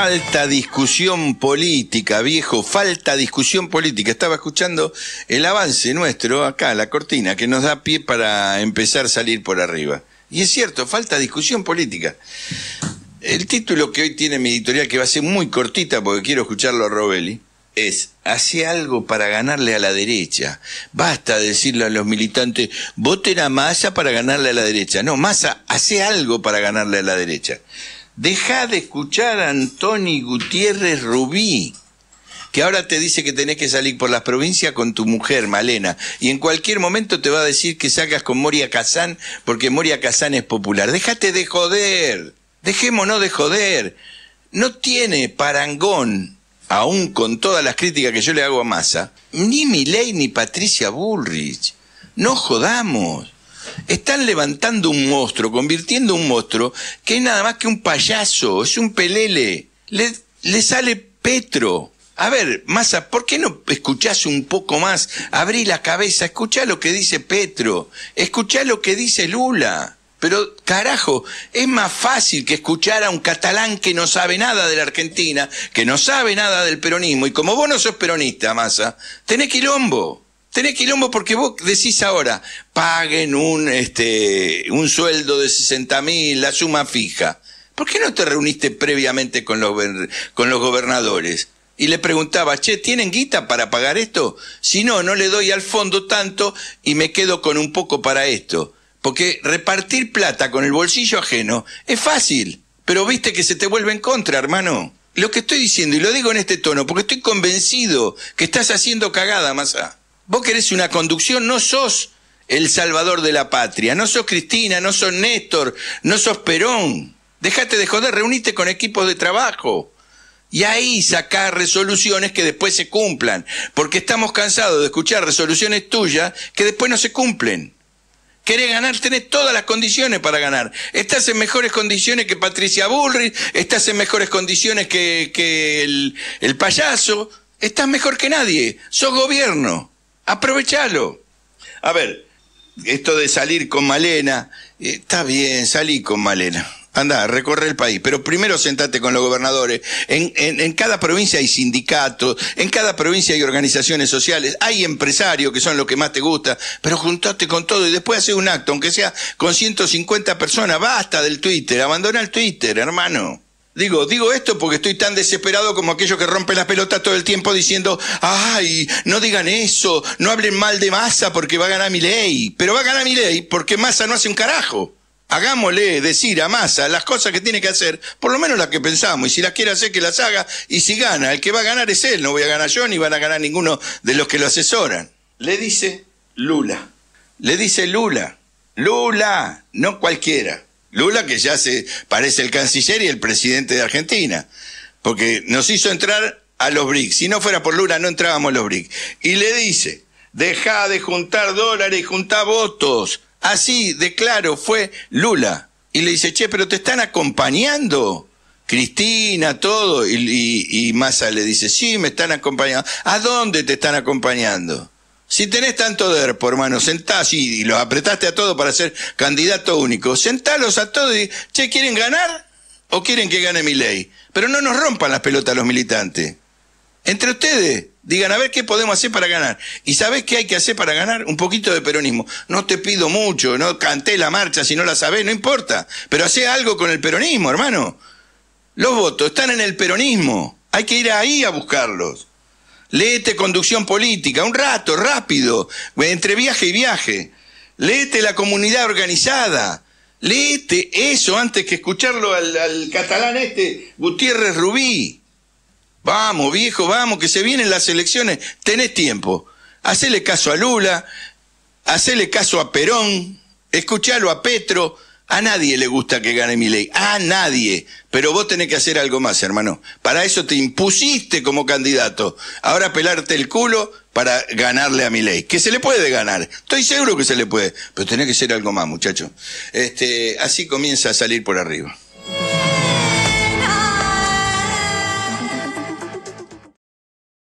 Falta discusión política, viejo, falta discusión política. Estaba escuchando el avance nuestro acá, la cortina, que nos da pie para empezar a salir por arriba. Y es cierto, falta discusión política. El título que hoy tiene mi editorial, que va a ser muy cortita porque quiero escucharlo a Robelli, es Hace algo para ganarle a la derecha. Basta decirle a los militantes, voten a Massa para ganarle a la derecha. No, Massa, hace algo para ganarle a la derecha. Deja de escuchar a Antoni Gutiérrez Rubí, que ahora te dice que tenés que salir por las provincias con tu mujer, Malena, y en cualquier momento te va a decir que salgas con Moria Kazán, porque Moria Kazán es popular. Déjate de joder, dejémonos de joder. No tiene parangón, aún con todas las críticas que yo le hago a masa, ni Milei ni Patricia Bullrich. No jodamos. Están levantando un monstruo, convirtiendo un monstruo que es nada más que un payaso, es un pelele. Le, sale Petro. A ver, Massa, ¿por qué no escuchás un poco más? Abrí la cabeza, escuchá lo que dice Petro, escuchá lo que dice Lula. Pero carajo, es más fácil que escuchar a un catalán que no sabe nada de la Argentina, que no sabe nada del peronismo, y como vos no sos peronista, Massa, tenés quilombo tenés quilombo porque vos decís ahora, paguen un, este, un sueldo de 60 mil, la suma fija. ¿Por qué no te reuniste previamente con los, con los gobernadores? y le preguntaba, che, ¿tienen guita para pagar esto? Si no, no le doy al fondo tanto y me quedo con un poco para esto. Porque repartir plata con el bolsillo ajeno es fácil, pero viste que se te vuelve en contra, hermano. Lo que estoy diciendo, y lo digo en este tono, porque estoy convencido que estás haciendo cagada, masa. Vos querés una conducción, no sos el salvador de la patria, no sos Cristina, no sos Néstor, no sos Perón. Dejate de joder, reunite con equipos de trabajo. Y ahí sacar resoluciones que después se cumplan. Porque estamos cansados de escuchar resoluciones tuyas que después no se cumplen. Querés ganar, tenés todas las condiciones para ganar. Estás en mejores condiciones que Patricia Bullrich, estás en mejores condiciones que, el, el payaso, estás mejor que nadie, sos gobierno aprovechalo. A ver, esto de salir con Malena, eh, está bien, salí con Malena. Anda, recorre el país, pero primero sentate con los gobernadores. En, en, cada provincia hay sindicatos, en cada provincia hay organizaciones sociales, hay empresarios que son los que más te gusta, pero juntate con todo y después hace un acto, aunque sea con 150 personas, basta del Twitter, abandona el Twitter, hermano. Digo, digo esto porque estoy tan desesperado como aquello que rompe las pelotas todo el tiempo diciendo, ay, no digan eso, no hablen mal de Massa porque va a ganar mi ley. Pero va a ganar mi ley porque Massa no hace un carajo. Hagámosle decir a Massa las cosas que tiene que hacer, por lo menos las que pensamos, y si las quiere hacer, que las haga, y si gana, el que va a ganar es él, no voy a ganar yo, ni van a ganar ninguno de los que lo asesoran. Le dice Lula, le dice Lula, Lula, no cualquiera, Lula que ya se parece el canciller y el presidente de Argentina, porque nos hizo entrar a los BRICS. Si no fuera por Lula no entrábamos a los BRICS. Y le dice, deja de juntar dólares y votos. Así, de claro, fue Lula. Y le dice, che, pero te están acompañando. Cristina, todo. Y, y, y Massa le dice, sí, me están acompañando. ¿A dónde te están acompañando? Si tenés tanto derpo, hermano, sentás y, los apretaste a todos para ser candidato único, sentalos a todos y, che, ¿quieren ganar? ¿O quieren que gane mi ley? Pero no nos rompan las pelotas los militantes. Entre ustedes, digan a ver qué podemos hacer para ganar. ¿Y sabés qué hay que hacer para ganar? Un poquito de peronismo. No te pido mucho, no canté la marcha si no la sabés, no importa. Pero hacé algo con el peronismo, hermano. Los votos están en el peronismo. Hay que ir ahí a buscarlos. Léete Conducción Política, un rato, rápido, entre viaje y viaje. Léete La Comunidad Organizada. Léete eso antes que escucharlo al, catalán este, Gutiérrez Rubí. Vamos, viejo, vamos, que se vienen las elecciones. Tenés tiempo. Hacele caso a Lula, hacele caso a Perón, escuchalo a Petro a nadie le gusta que gane mi ley, a nadie. Pero vos tenés que hacer algo más, hermano. Para eso te impusiste como candidato. Ahora pelarte el culo para ganarle a mi ley. Que se le puede ganar. Estoy seguro que se le puede. Pero tenés que hacer algo más, muchacho. Este, así comienza a salir por arriba.